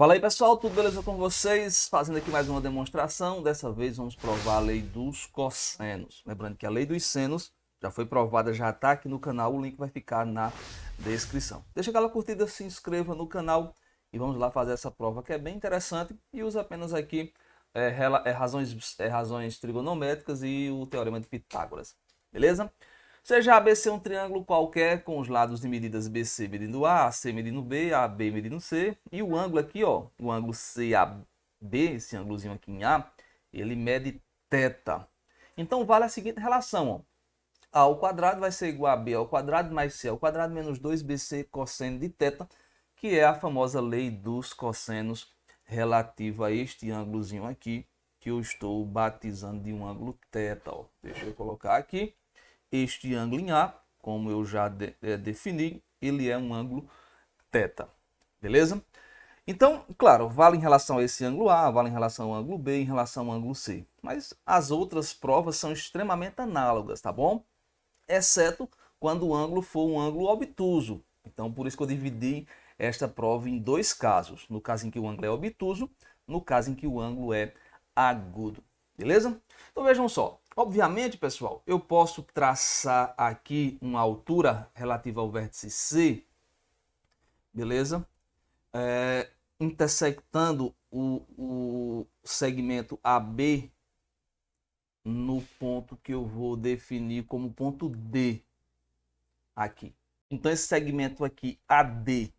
Fala aí pessoal, tudo beleza com vocês? Fazendo aqui mais uma demonstração, dessa vez vamos provar a lei dos cossenos. Lembrando que a lei dos senos já foi provada, já está aqui no canal, o link vai ficar na descrição. Deixa aquela curtida, se inscreva no canal e vamos lá fazer essa prova que é bem interessante e usa apenas aqui é, é razões, é, razões trigonométricas e o teorema de Pitágoras, beleza? Seja ABC é um triângulo qualquer com os lados de medidas BC medindo A, AC medindo B, AB medindo C. E o ângulo aqui, ó, o ângulo CAB, esse ângulozinho aqui em A, ele mede θ. Então vale a seguinte relação, ó. A ao quadrado vai ser igual a B ao quadrado mais C ao quadrado menos 2BC cosseno de θ, que é a famosa lei dos cossenos relativa a este ângulozinho aqui, que eu estou batizando de um ângulo θ. Ó. Deixa eu colocar aqui. Este ângulo em A, como eu já de, é, defini, ele é um ângulo θ, beleza? Então, claro, vale em relação a esse ângulo A, vale em relação ao ângulo B, em relação ao ângulo C. Mas as outras provas são extremamente análogas, tá bom? Exceto quando o ângulo for um ângulo obtuso. Então, por isso que eu dividi esta prova em dois casos. No caso em que o ângulo é obtuso, no caso em que o ângulo é agudo. Beleza? Então, vejam só. Obviamente, pessoal, eu posso traçar aqui uma altura relativa ao vértice C, beleza? É, intersectando o, o segmento AB no ponto que eu vou definir como ponto D aqui. Então, esse segmento aqui, AD,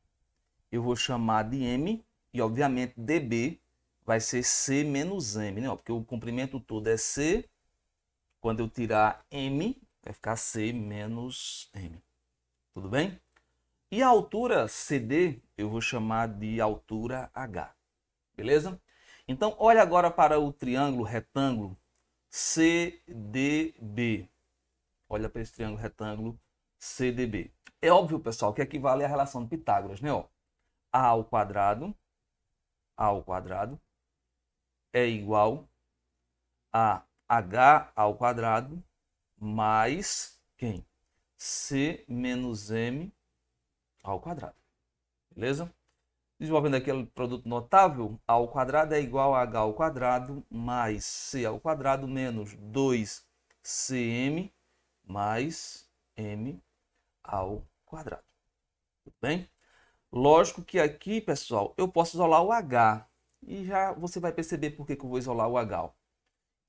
eu vou chamar de M e, obviamente, DB vai ser C menos M, né? Porque o comprimento todo é C quando eu tirar M, vai ficar C menos M. Tudo bem? E a altura CD eu vou chamar de altura H. Beleza? Então, olha agora para o triângulo retângulo CDB. Olha para esse triângulo retângulo CDB. É óbvio, pessoal, que equivale à relação de Pitágoras, né? Ó, A ao quadrado, A ao quadrado é igual a h ao quadrado mais quem? c menos m ao quadrado. Beleza? Desenvolvendo aquele produto notável, a ao quadrado é igual a h ao quadrado mais c ao quadrado menos 2cm mais m ao quadrado. Tudo bem? Lógico que aqui, pessoal, eu posso isolar o h. E já você vai perceber por que, que eu vou isolar o h.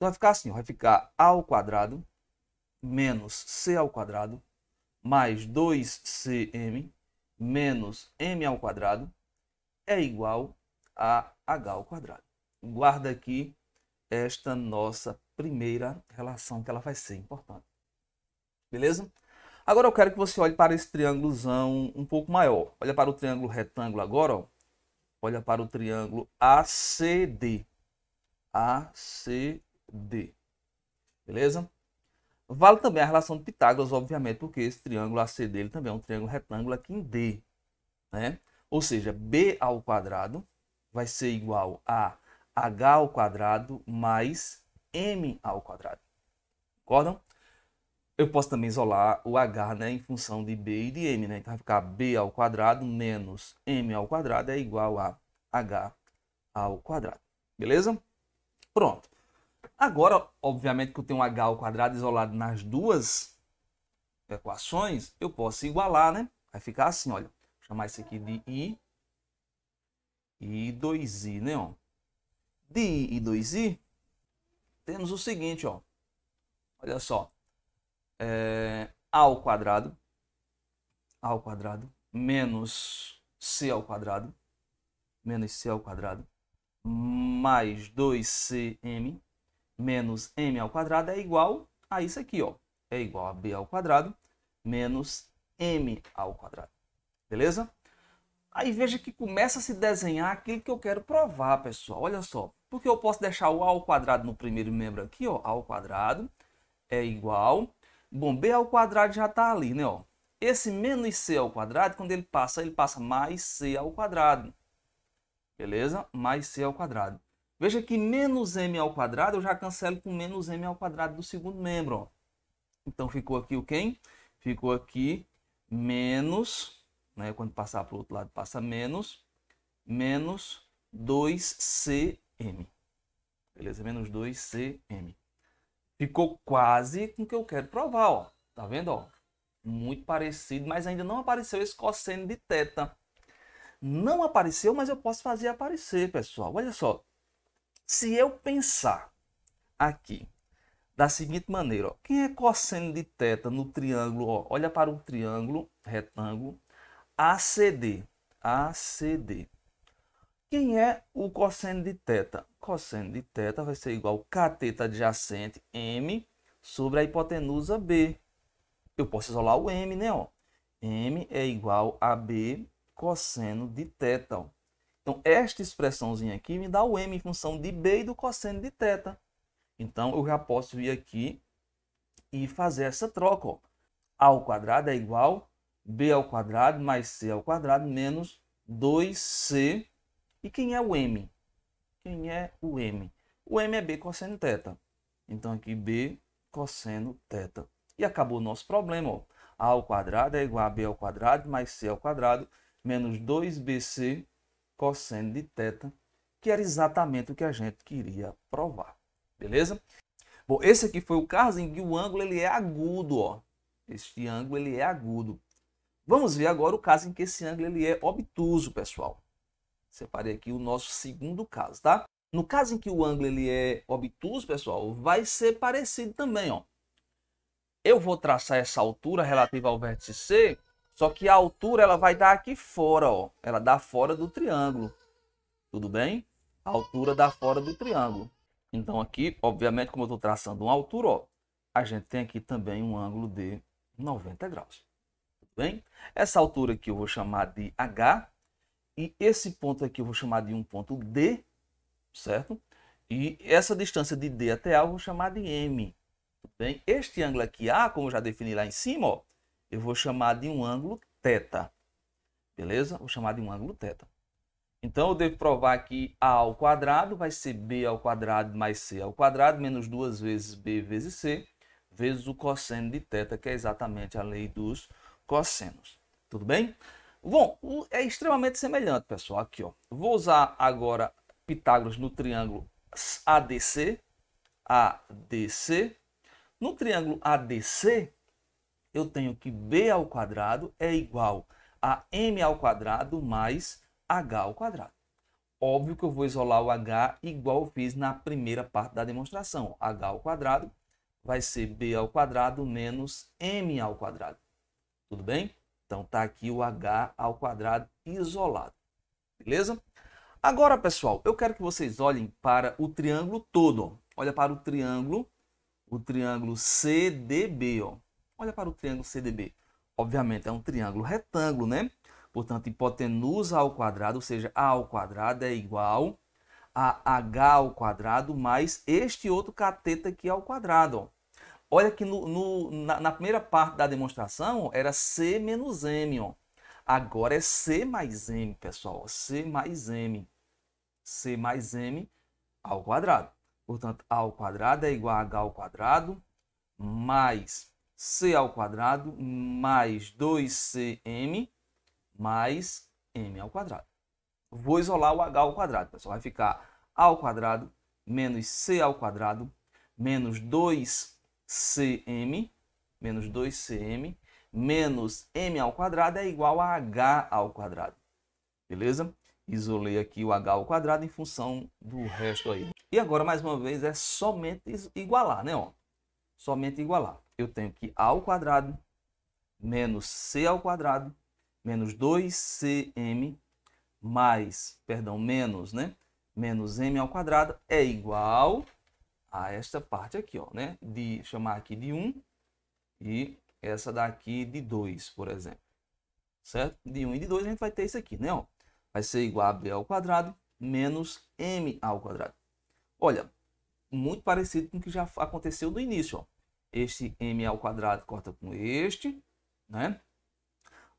Então vai ficar assim, vai ficar a ao quadrado menos c ao quadrado mais 2cm menos m ao quadrado é igual a h ao quadrado. Guarda aqui esta nossa primeira relação que ela vai ser importante. Beleza? Agora eu quero que você olhe para esse triângulozão um pouco maior. Olha para o triângulo retângulo agora, ó. Olha para o triângulo ACD. ACD. D. Beleza? Vale também a relação de Pitágoras, obviamente, porque esse triângulo AC dele também é um triângulo retângulo aqui em D. Né? Ou seja, B ao quadrado vai ser igual a H ao quadrado mais M ao quadrado. Concordam? Eu posso também isolar o H né, em função de B e de M. Né? Então vai ficar B ao quadrado menos M ao quadrado é igual a H ao quadrado. Beleza? Pronto. Agora, obviamente que eu tenho um H ao quadrado isolado nas duas equações, eu posso igualar, né? Vai ficar assim, olha. Vou chamar isso aqui de I e 2I, né? Ó. De I e 2I, temos o seguinte, ó. Olha só. É, A ao quadrado, A ao quadrado, menos C ao quadrado, menos C ao quadrado, mais 2CM menos m ao quadrado é igual a isso aqui, ó. É igual a b ao quadrado menos m ao quadrado. Beleza? Aí veja que começa a se desenhar aquilo que eu quero provar, pessoal. Olha só, porque eu posso deixar o a ao quadrado no primeiro membro aqui, ó, a ao quadrado é igual. Bom, b ao quadrado já está ali, né, ó. Esse menos c ao quadrado, quando ele passa, ele passa mais c ao quadrado. Beleza? Mais c ao quadrado. Veja que menos m ao quadrado eu já cancelo com menos m ao quadrado do segundo membro. Ó. Então ficou aqui o quem? Ficou aqui menos, né, quando passar para o outro lado passa menos, menos 2cm. Beleza? Menos 2cm. Ficou quase com o que eu quero provar, ó. Tá vendo, ó? Muito parecido, mas ainda não apareceu esse cosseno de teta. Não apareceu, mas eu posso fazer aparecer, pessoal. Olha só, se eu pensar aqui da seguinte maneira, ó, quem é cosseno de teta no triângulo, ó, olha para o triângulo retângulo ACD, ACD. Quem é o cosseno de teta? Cosseno de teta vai ser igual cateta adjacente M sobre a hipotenusa B. Eu posso isolar o M, né? Ó. M é igual a B cosseno de teta. Então, esta expressãozinha aqui me dá o m em função de b e do cosseno de θ. Então, eu já posso vir aqui e fazer essa troca. a ao quadrado é igual b ao quadrado mais c ao quadrado menos 2c. E quem é o m? Quem é o m? O m é b cosseno θ. Então, aqui b cosseno θ. E acabou o nosso problema. Ó. a ao quadrado é igual a b ao quadrado mais c ao quadrado menos 2bc cosseno de θ, que era exatamente o que a gente queria provar. Beleza? Bom, esse aqui foi o caso em que o ângulo ele é agudo, ó. Este ângulo ele é agudo. Vamos ver agora o caso em que esse ângulo ele é obtuso, pessoal. Separei aqui o nosso segundo caso, tá? No caso em que o ângulo ele é obtuso, pessoal, vai ser parecido também, ó. Eu vou traçar essa altura relativa ao vértice C só que a altura ela vai dar aqui fora, ó. Ela dá fora do triângulo. Tudo bem? A altura dá fora do triângulo. Então aqui, obviamente, como eu estou traçando uma altura, ó, a gente tem aqui também um ângulo de 90 graus. Tudo bem? Essa altura aqui eu vou chamar de H. E esse ponto aqui eu vou chamar de um ponto D, certo? E essa distância de D até A eu vou chamar de M. Tudo bem? Este ângulo aqui, A, como eu já defini lá em cima, ó, eu vou chamar de um ângulo θ. Beleza? Vou chamar de um ângulo θ. Então, eu devo provar que A ao quadrado vai ser B ao quadrado mais C ao quadrado, menos duas vezes B vezes C, vezes o cosseno de θ, que é exatamente a lei dos cossenos. Tudo bem? Bom, é extremamente semelhante, pessoal. Aqui, ó. Vou usar agora Pitágoras no triângulo ADC. ADC. No triângulo ADC, eu tenho que b ao quadrado é igual a m ao quadrado mais h ao quadrado. Óbvio que eu vou isolar o h igual eu fiz na primeira parte da demonstração. h ao quadrado vai ser b ao quadrado menos m ao quadrado. Tudo bem? Então tá aqui o h ao quadrado isolado. Beleza? Agora, pessoal, eu quero que vocês olhem para o triângulo todo. Olha para o triângulo, o triângulo CDB, ó. Olha para o triângulo CDB. Obviamente é um triângulo retângulo, né? Portanto, hipotenusa ao quadrado, ou seja, a ao quadrado é igual a h ao quadrado mais este outro cateto aqui ao quadrado. Olha que no, no na, na, primeira parte da demonstração era c menos m. Ó. Agora é c mais m, pessoal. c mais m. c mais m ao quadrado. Portanto, a ao quadrado é igual a h ao quadrado mais c ao quadrado mais 2cm mais m ao quadrado. Vou isolar o h ao quadrado, pessoal. Vai ficar a ao quadrado menos c ao quadrado menos 2cm menos 2cm menos m ao quadrado é igual a h ao quadrado. Beleza? Isolei aqui o h ao quadrado em função do resto aí. E agora, mais uma vez, é somente igualar, né? Ó, somente igualar. Eu tenho que a ao quadrado menos c ao quadrado menos 2cm mais, perdão, menos, né? Menos m ao quadrado é igual a esta parte aqui, ó, né? De chamar aqui de 1 e essa daqui de 2, por exemplo. Certo? De 1 e de 2 a gente vai ter isso aqui, né? Ó, vai ser igual a b ao quadrado menos m ao quadrado. Olha, muito parecido com o que já aconteceu no início, ó. Este m ao quadrado corta com este, né?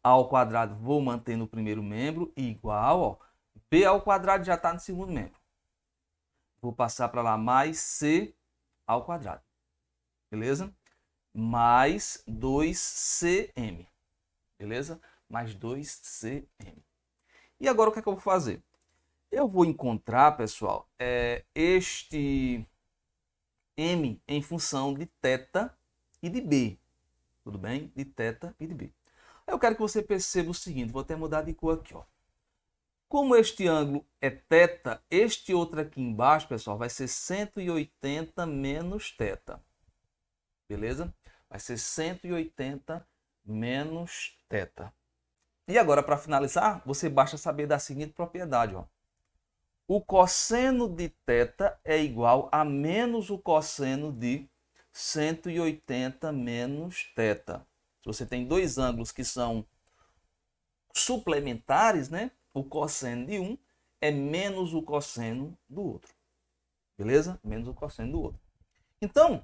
A ao quadrado vou manter no primeiro membro igual, ó. B ao quadrado já está no segundo membro. Vou passar para lá mais C ao quadrado. Beleza? Mais 2cm. Beleza? Mais 2cm. E agora o que é que eu vou fazer? Eu vou encontrar, pessoal, é, este m em função de θ e de b. Tudo bem? De θ e de b. Eu quero que você perceba o seguinte, vou até mudar de cor aqui. Ó. Como este ângulo é θ, este outro aqui embaixo, pessoal, vai ser 180 menos θ. Beleza? Vai ser 180 menos θ. E agora, para finalizar, você basta saber da seguinte propriedade. Ó o cosseno de teta é igual a menos o cosseno de 180 menos teta. Se você tem dois ângulos que são suplementares, né? o cosseno de um é menos o cosseno do outro. Beleza? Menos o cosseno do outro. Então,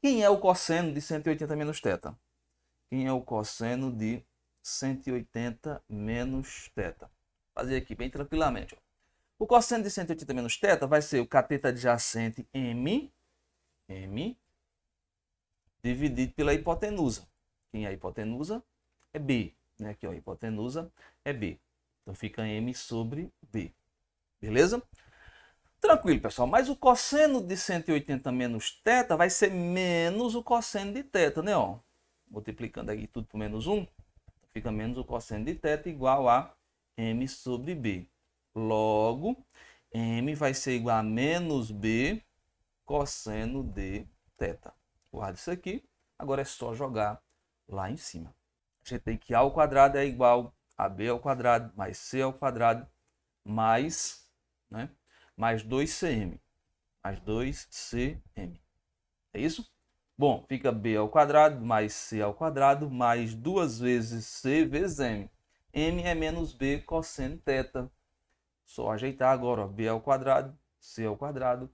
quem é o cosseno de 180 menos teta? Quem é o cosseno de 180 menos teta? Vou fazer aqui bem tranquilamente. Ó. O cosseno de 180 menos teta vai ser o cateto adjacente M, M, dividido pela hipotenusa. Quem é a hipotenusa? É B. Né? Aqui, ó, hipotenusa é B. Então fica M sobre B. Beleza? Tranquilo, pessoal. Mas o cosseno de 180 menos teta vai ser menos o cosseno de teta, né? Ó, multiplicando aqui tudo por menos 1, fica menos o cosseno de teta igual a M sobre B. Logo, m vai ser igual a menos b cosseno de teta. Guarda isso aqui. Agora é só jogar lá em cima. A gente tem que a ao quadrado é igual a b ao quadrado mais c ao quadrado mais, né, mais 2cm. Mais 2cm. É isso? Bom, fica b ao quadrado mais c ao quadrado mais duas vezes c vezes m. m é menos b cosseno θ. Só ajeitar agora, ó, b ao quadrado, c ao quadrado.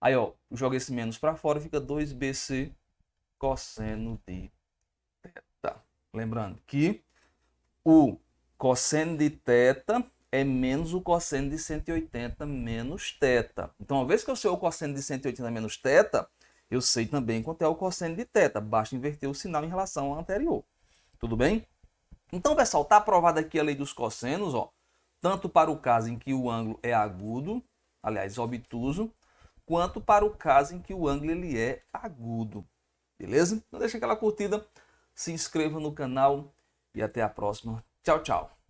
Aí, ó, joga esse menos para fora, fica 2bc cosseno de θ. Lembrando que o cosseno de θ é menos o cosseno de 180 menos θ. Então, uma vez que eu sei o cosseno de 180 menos θ, eu sei também quanto é o cosseno de θ. Basta inverter o sinal em relação ao anterior. Tudo bem? Então, pessoal, tá aprovada aqui a lei dos cossenos, ó tanto para o caso em que o ângulo é agudo, aliás, obtuso, quanto para o caso em que o ângulo ele é agudo. Beleza? Então deixa aquela curtida, se inscreva no canal e até a próxima. Tchau, tchau.